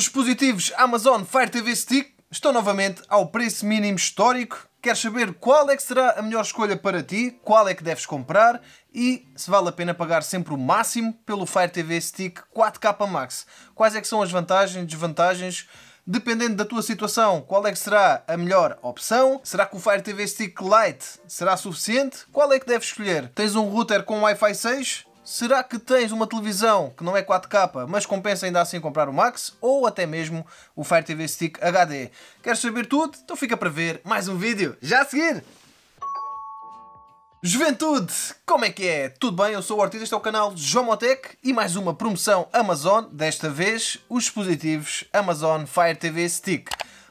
Os dispositivos Amazon Fire TV Stick estão novamente ao preço mínimo histórico. Queres saber qual é que será a melhor escolha para ti, qual é que deves comprar e se vale a pena pagar sempre o máximo pelo Fire TV Stick 4K Max. Quais é que são as vantagens e desvantagens? Dependendo da tua situação, qual é que será a melhor opção? Será que o Fire TV Stick Lite será suficiente? Qual é que deves escolher? Tens um router com Wi-Fi 6? Será que tens uma televisão que não é 4K, mas compensa ainda assim comprar o Max ou até mesmo o Fire TV Stick HD? Queres saber tudo? Então fica para ver mais um vídeo já a seguir! Juventude, como é que é? Tudo bem? Eu sou o Ortiz, este é o canal João Motec e mais uma promoção Amazon, desta vez os dispositivos Amazon Fire TV Stick.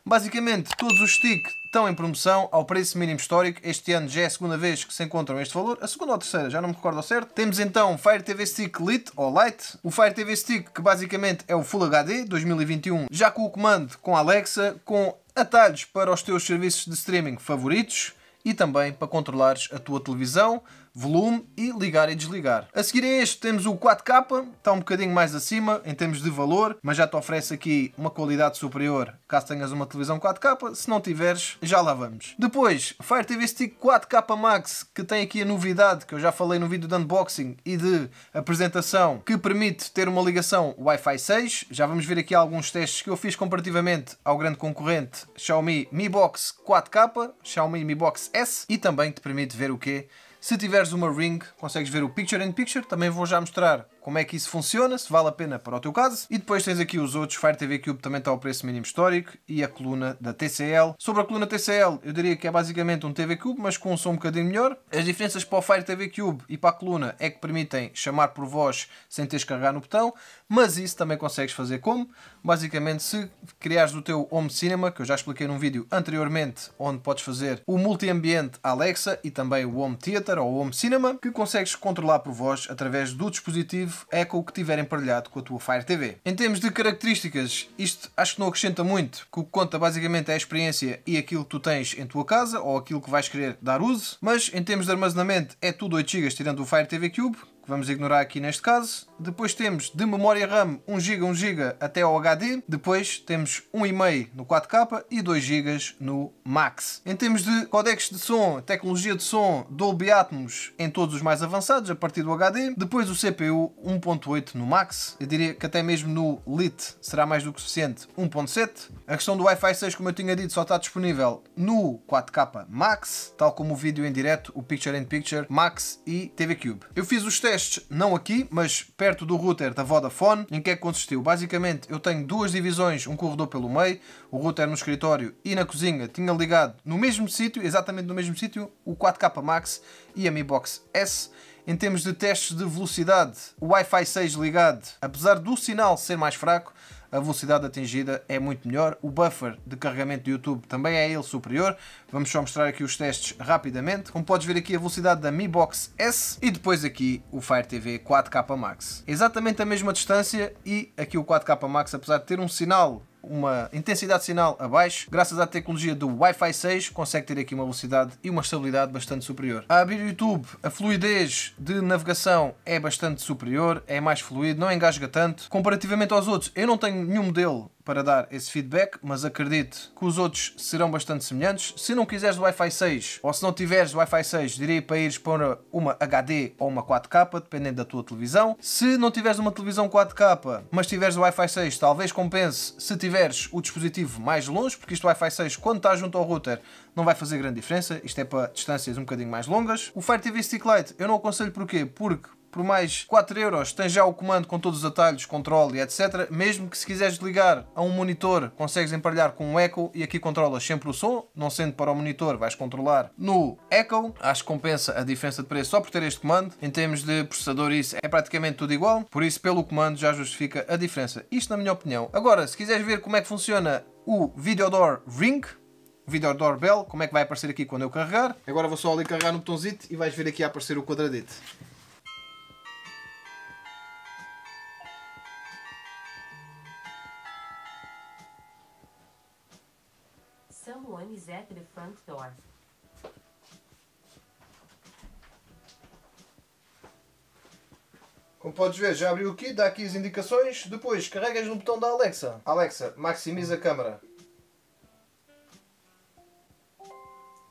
Basicamente, todos os stick estão em promoção ao preço mínimo histórico. Este ano já é a segunda vez que se encontram este valor. A segunda ou a terceira, já não me recordo ao certo. Temos então o Fire TV Stick Lite ou Lite. O Fire TV Stick que basicamente é o Full HD 2021, já com o comando com Alexa, com atalhos para os teus serviços de streaming favoritos e também para controlares a tua televisão volume e ligar e desligar. A seguir a este temos o 4K, está um bocadinho mais acima em termos de valor, mas já te oferece aqui uma qualidade superior caso tenhas uma televisão 4K, se não tiveres já lá vamos. Depois, Fire TV Stick 4K Max, que tem aqui a novidade que eu já falei no vídeo de unboxing e de apresentação, que permite ter uma ligação Wi-Fi 6, já vamos ver aqui alguns testes que eu fiz comparativamente ao grande concorrente Xiaomi Mi Box 4K, Xiaomi Mi Box S e também te permite ver o que se tiveres uma Ring, consegues ver o Picture in Picture. Também vou já mostrar como é que isso funciona, se vale a pena para o teu caso. E depois tens aqui os outros, Fire TV Cube também está ao preço mínimo histórico e a coluna da TCL. Sobre a coluna TCL, eu diria que é basicamente um TV Cube, mas com um som um bocadinho melhor. As diferenças para o Fire TV Cube e para a coluna é que permitem chamar por voz sem teres que carregar no botão, mas isso também consegues fazer como? Basicamente, se criares o teu Home Cinema, que eu já expliquei num vídeo anteriormente, onde podes fazer o multiambiente Alexa e também o Home Theater ou Home Cinema, que consegues controlar por voz através do dispositivo é com o que tiver emparelhado com a tua Fire TV. Em termos de características, isto acho que não acrescenta muito, que o que conta basicamente é a experiência e aquilo que tu tens em tua casa ou aquilo que vais querer dar uso, mas em termos de armazenamento é tudo 8 GB tirando o Fire TV Cube, que vamos ignorar aqui neste caso, depois temos de memória RAM 1 GB, 1 GB até ao HD. Depois temos 1,5 no 4K e 2 GB no Max. Em termos de codecs de som, tecnologia de som Dolby Atmos em todos os mais avançados, a partir do HD. Depois o CPU 1.8 no Max. Eu diria que até mesmo no Lite será mais do que suficiente 1.7. A questão do Wi-Fi 6, como eu tinha dito, só está disponível no 4K Max, tal como o vídeo em direto, o Picture in Picture Max e TV Cube. Eu fiz os testes não aqui, mas perto perto do router da Vodafone. Em que é que consistiu? Basicamente, eu tenho duas divisões, um corredor pelo meio, o router no escritório e na cozinha tinha ligado no mesmo sítio, exatamente no mesmo sítio, o 4K Max e a Mi Box S. Em termos de testes de velocidade, o Wi-Fi 6 ligado, apesar do sinal ser mais fraco, a velocidade atingida é muito melhor. O buffer de carregamento do YouTube também é ele superior. Vamos só mostrar aqui os testes rapidamente. Como podes ver aqui a velocidade da Mi Box S e depois aqui o Fire TV 4K Max. Exatamente a mesma distância e aqui o 4K Max, apesar de ter um sinal uma intensidade de sinal abaixo. Graças à tecnologia do Wi-Fi 6, consegue ter aqui uma velocidade e uma estabilidade bastante superior. A abrir o YouTube, a fluidez de navegação é bastante superior, é mais fluido, não engasga tanto. Comparativamente aos outros, eu não tenho nenhum modelo para dar esse feedback, mas acredito que os outros serão bastante semelhantes. Se não quiseres o Wi-Fi 6 ou se não tiveres o Wi-Fi 6, diria para ires para uma HD ou uma 4K, dependendo da tua televisão. Se não tiveres uma televisão 4K, mas tiveres o Wi-Fi 6, talvez compense se tiveres o dispositivo mais longe, porque isto Wi-Fi 6, quando está junto ao router, não vai fazer grande diferença. Isto é para distâncias um bocadinho mais longas. O Fire TV Stick Lite eu não aconselho porquê? Porque por mais 4€ euros tens já o comando com todos os atalhos, controle e etc. Mesmo que se quiseres ligar a um monitor, consegues emparelhar com um Echo e aqui controlas sempre o som, não sendo para o monitor, vais controlar no Echo. Acho que compensa a diferença de preço só por ter este comando. Em termos de processador, isso é praticamente tudo igual, por isso pelo comando já justifica a diferença. Isto na minha opinião. Agora, se quiseres ver como é que funciona o Videodor Ring, Video Door Bell como é que vai aparecer aqui quando eu carregar. Agora vou só ali carregar no botãozito e vais ver aqui a aparecer o quadradito. Someone is at the front door. Como podes ver, já abriu aqui, dá aqui as indicações. Depois carregas no botão da Alexa. Alexa, maximiza a câmera.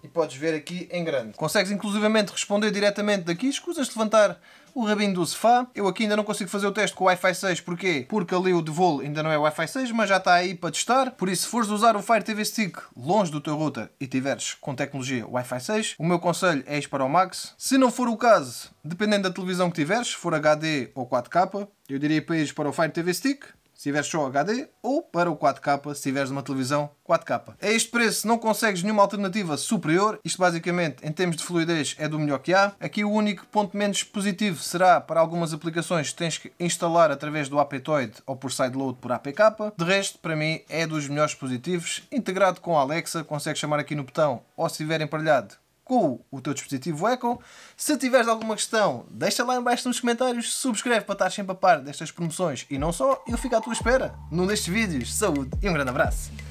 e podes ver aqui em grande. Consegues inclusivamente responder diretamente daqui, escusas de levantar o rabinho do sofá. Eu aqui ainda não consigo fazer o teste com o Wi-Fi 6, porquê? Porque ali o de ainda não é Wi-Fi 6, mas já está aí para testar. Por isso, se fores usar o Fire TV Stick longe do teu router e tiveres com tecnologia Wi-Fi 6, o meu conselho é ir para o Max. Se não for o caso, dependendo da televisão que tiveres, for HD ou 4K, eu diria para ires para o Fire TV Stick se tiveres só HD, ou para o 4K se tiveres uma televisão 4K. A este preço não consegues nenhuma alternativa superior, isto basicamente em termos de fluidez é do melhor que há. Aqui o único ponto menos positivo será para algumas aplicações que tens que instalar através do Apetoid ou por sideload por APK. De resto, para mim, é dos melhores dispositivos. Integrado com a Alexa, consegues chamar aqui no botão ou se estiver emparelhado com o teu dispositivo Echo. Se tiveres alguma questão, deixa lá embaixo nos comentários, subscreve para estar sempre a par destas promoções e não só, eu fico à tua espera num destes vídeos. Saúde e um grande abraço!